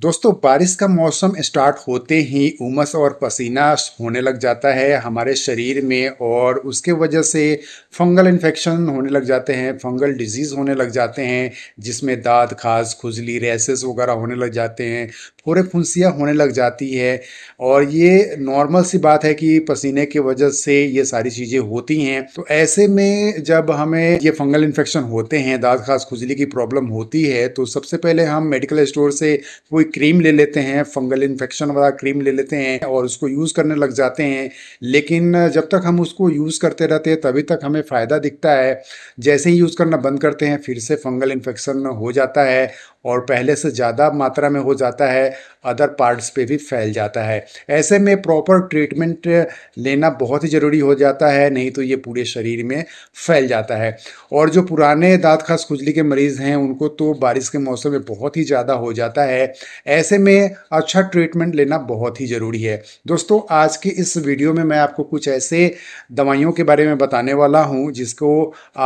दोस्तों बारिश का मौसम स्टार्ट होते ही उमस और पसीना होने लग जाता है हमारे शरीर में और उसके वजह से फंगल इन्फेक्शन होने लग जाते हैं फंगल डिजीज़ होने लग जाते हैं जिसमें दाद खाज खुजली रेसेस वगैरह होने लग जाते हैं फोरे फुंसियाँ होने लग जाती है और ये नॉर्मल सी बात है कि पसीने की वजह से ये सारी चीज़ें होती हैं तो ऐसे में जब हमें ये फंगल इन्फेक्शन होते हैं दाद खाज खुजली की प्रॉब्लम होती है तो सबसे पहले हम मेडिकल स्टोर से कोई क्रीम ले लेते हैं फंगल इन्फेक्शन वाला क्रीम ले लेते हैं और उसको यूज़ करने लग जाते हैं लेकिन जब तक हम उसको यूज़ करते रहते हैं तभी तक हमें फ़ायदा दिखता है जैसे ही यूज़ करना बंद करते हैं फिर से फंगल इन्फेक्शन हो जाता है और पहले से ज़्यादा मात्रा में हो जाता है अदर पार्ट्स पे भी फैल जाता है ऐसे में प्रॉपर ट्रीटमेंट लेना बहुत ही ज़रूरी हो जाता है नहीं तो ये पूरे शरीर में फैल जाता है और जो पुराने दाँत खास खुजली के मरीज़ हैं उनको तो बारिश के मौसम में बहुत ही ज़्यादा हो जाता है ऐसे में अच्छा ट्रीटमेंट लेना बहुत ही ज़रूरी है दोस्तों आज के इस वीडियो में मैं आपको कुछ ऐसे दवाइयों के बारे में बताने वाला हूँ जिसको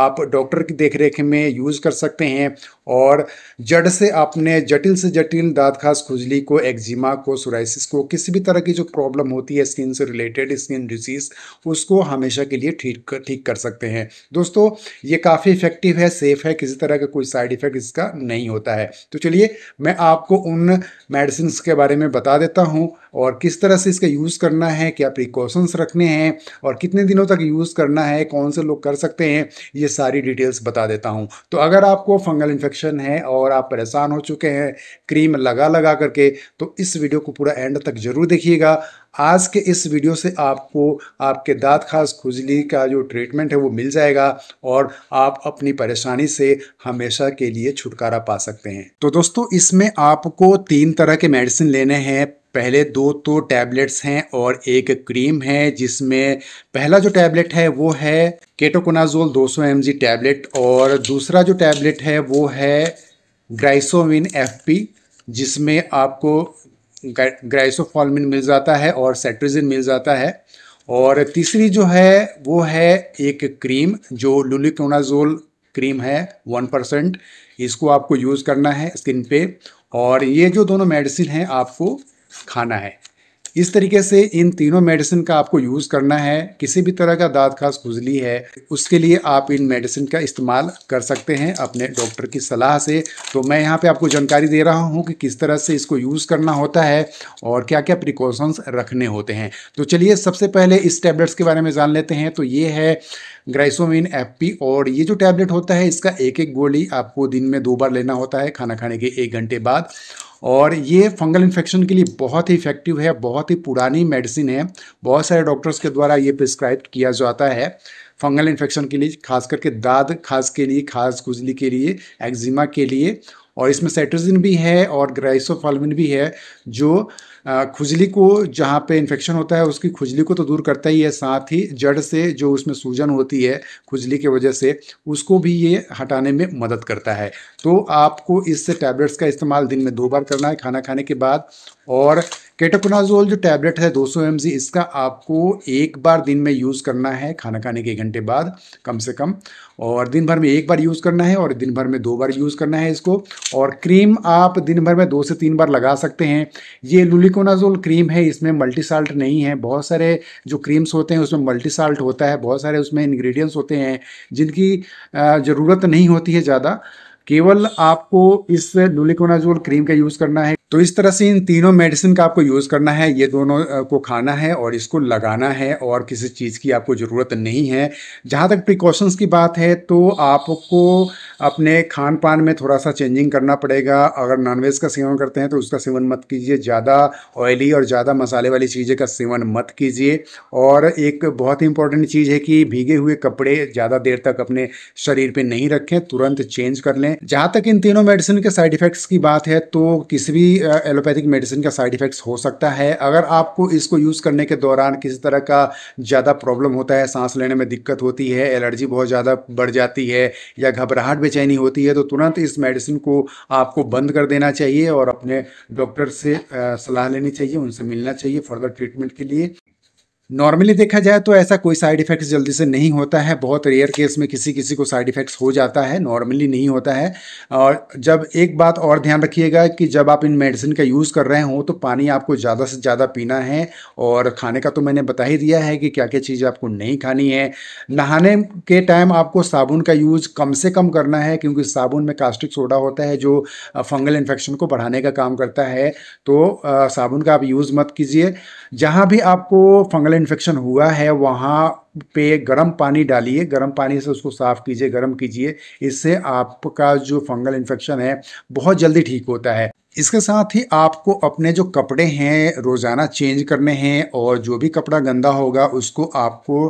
आप डॉक्टर की देख में यूज़ कर सकते हैं और जड़ से आपने जटिल से जटिल दाँत खास खुजली को एक्जिमा को सोराइसिस को किसी भी तरह की जो प्रॉब्लम होती है स्किन से रिलेटेड स्किन डिजीज़ उसको हमेशा के लिए ठीक कर ठीक कर सकते हैं दोस्तों ये काफ़ी इफेक्टिव है सेफ़ है किसी तरह का कोई साइड इफ़ेक्ट इसका नहीं होता है तो चलिए मैं आपको उन मेडिसिन के बारे में बता देता हूँ और किस तरह से इसका यूज़ करना है क्या प्रिकॉशंस रखने हैं और कितने दिनों तक यूज़ करना है कौन से लोग कर सकते हैं ये सारी डिटेल्स बता देता हूँ तो अगर आपको फंगल इन्फेक्शन है और आप परेशान हो चुके हैं क्रीम लगा लगा करके तो इस वीडियो को पूरा एंड तक ज़रूर देखिएगा आज के इस वीडियो से आपको आपके दाँत खास खुजली का जो ट्रीटमेंट है वो मिल जाएगा और आप अपनी परेशानी से हमेशा के लिए छुटकारा पा सकते हैं तो दोस्तों इसमें आपको तीन तरह के मेडिसिन लेने हैं पहले दो तो टैबलेट्स हैं और एक क्रीम है जिसमें पहला जो टैबलेट है वो है केटोकोनाजोल 200 एमजी टैबलेट और दूसरा जो टैबलेट है वो है ग्राइसोविन एफपी जिसमें आपको ग्राइसोफॉलमिन मिल जाता है और सेट्रिजिन मिल जाता है और तीसरी जो है वो है एक क्रीम जो लुलिकोनाजोल क्रीम है वन परसेंट इसको आपको यूज़ करना है स्किन पे और ये जो दोनों मेडिसिन हैं आपको खाना है इस तरीके से इन तीनों मेडिसिन का आपको यूज़ करना है किसी भी तरह का दाद खास खुजली है उसके लिए आप इन मेडिसिन का इस्तेमाल कर सकते हैं अपने डॉक्टर की सलाह से तो मैं यहाँ पे आपको जानकारी दे रहा हूँ कि किस तरह से इसको यूज़ करना होता है और क्या क्या प्रिकॉशंस रखने होते हैं तो चलिए सबसे पहले इस टैबलेट्स के बारे में जान लेते हैं तो ये है ग्राइसोमिन एपी और ये जो टैबलेट होता है इसका एक एक गोली आपको दिन में दो बार लेना होता है खाना खाने के एक घंटे बाद और ये फंगल इन्फेक्शन के लिए बहुत ही इफेक्टिव है बहुत ही पुरानी मेडिसिन है बहुत सारे डॉक्टर्स के द्वारा ये प्रिस्क्राइब किया जाता है फंगल इन्फेक्शन के लिए खास करके दाद खास के लिए खास खुजली के लिए एक्जिमा के लिए और इसमें सेट्रोजिन भी है और ग्राइसोफालमिन भी है जो खुजली को जहाँ पे इन्फेक्शन होता है उसकी खुजली को तो दूर करता ही है साथ ही जड़ से जो उसमें सूजन होती है खुजली की वजह से उसको भी ये हटाने में मदद करता है तो आपको इस टैबलेट्स का इस्तेमाल दिन में दो बार करना है खाना खाने के बाद और केटोकोनाजोल जो टैबलेट है 200 सौ इसका आपको एक बार दिन में यूज़ करना है खाना खाने के घंटे बाद कम से कम और दिन भर में एक बार यूज़ करना है और दिन भर में दो बार यूज़ करना है इसको और क्रीम आप दिन भर में दो से तीन बार लगा सकते हैं ये लुली फ्लोपिकोनाजोल क्रीम है इसमें मल्टी साल्ट नहीं है बहुत सारे जो क्रीम्स होते हैं उसमें मल्टी साल्ट होता है बहुत सारे उसमें इंग्रेडिएंट्स होते हैं जिनकी ज़रूरत नहीं होती है ज़्यादा केवल आपको इस लुलिकोनाजोल क्रीम का यूज़ करना है तो इस तरह से इन तीनों मेडिसिन का आपको यूज़ करना है ये दोनों को खाना है और इसको लगाना है और किसी चीज़ की आपको ज़रूरत नहीं है जहाँ तक प्रिकॉशंस की बात है तो आपको अपने खान पान में थोड़ा सा चेंजिंग करना पड़ेगा अगर नॉनवेज का सेवन करते हैं तो उसका सेवन मत कीजिए ज़्यादा ऑयली और ज़्यादा मसाले वाली चीज़ें का सेवन मत कीजिए और एक बहुत ही इंपॉर्टेंट चीज़ है कि भीगे हुए कपड़े ज़्यादा देर तक अपने शरीर पर नहीं रखें तुरंत चेंज कर लें जहाँ तक इन तीनों मेडिसिन के साइड इफ़ेक्ट्स की बात है तो किसी भी एलोपैथिक मेडिसिन का साइड इफ़ेक्ट्स हो सकता है अगर आपको इसको यूज़ करने के दौरान किसी तरह का ज़्यादा प्रॉब्लम होता है सांस लेने में दिक्कत होती है एलर्जी बहुत ज़्यादा बढ़ जाती है या घबराहट बेचैनी होती है तो तुरंत इस मेडिसिन को आपको बंद कर देना चाहिए और अपने डॉक्टर से सलाह लेनी चाहिए उनसे मिलना चाहिए फर्दर ट्रीटमेंट के लिए नॉर्मली देखा जाए तो ऐसा कोई साइड इफ़ेक्ट्स जल्दी से नहीं होता है बहुत रेयर केस में किसी किसी को साइड इफ़ेक्ट्स हो जाता है नॉर्मली नहीं होता है और जब एक बात और ध्यान रखिएगा कि जब आप इन मेडिसिन का यूज़ कर रहे हों तो पानी आपको ज़्यादा से ज़्यादा पीना है और खाने का तो मैंने बता ही दिया है कि क्या क्या चीज़ें आपको नहीं खानी है नहाने के टाइम आपको साबुन का यूज़ कम से कम करना है क्योंकि साबुन में कास्टिक सोडा होता है जो फंगल इन्फेक्शन को बढ़ाने का काम करता है तो साबुन का आप यूज़ मत कीजिए जहाँ भी आपको फंगल इन्फेक्शन हुआ है वहाँ पे गर्म पानी डालिए गर्म पानी से उसको साफ़ कीजिए गर्म कीजिए इससे आपका जो फंगल इन्फेक्शन है बहुत जल्दी ठीक होता है इसके साथ ही आपको अपने जो कपड़े हैं रोज़ाना चेंज करने हैं और जो भी कपड़ा गंदा होगा उसको आपको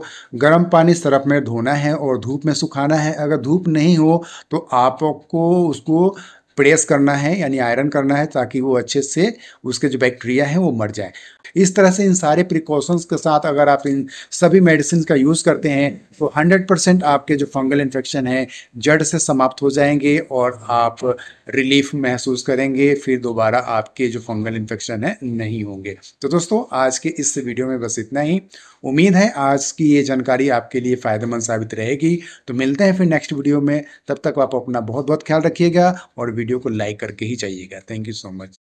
गर्म पानी सरफ में धोना है और धूप में सुखाना है अगर धूप नहीं हो तो आपको उसको प्रेस करना है यानी आयरन करना है ताकि वो अच्छे से उसके जो बैक्टीरिया है वो मर जाए इस तरह से इन सारे प्रिकॉशंस के साथ अगर आप इन सभी मेडिसिन का यूज़ करते हैं तो 100 परसेंट आपके जो फंगल इन्फेक्शन है जड़ से समाप्त हो जाएंगे और आप रिलीफ महसूस करेंगे फिर दोबारा आपके जो फंगल इन्फेक्शन है नहीं होंगे तो दोस्तों आज के इस वीडियो में बस इतना ही उम्मीद है आज की ये जानकारी आपके लिए फ़ायदेमंद साबित रहेगी तो मिलते हैं फिर नेक्स्ट वीडियो में तब तक आप अपना बहुत बहुत ख्याल रखिएगा और वीडियो को लाइक करके ही चाहिएगा थैंक यू सो मच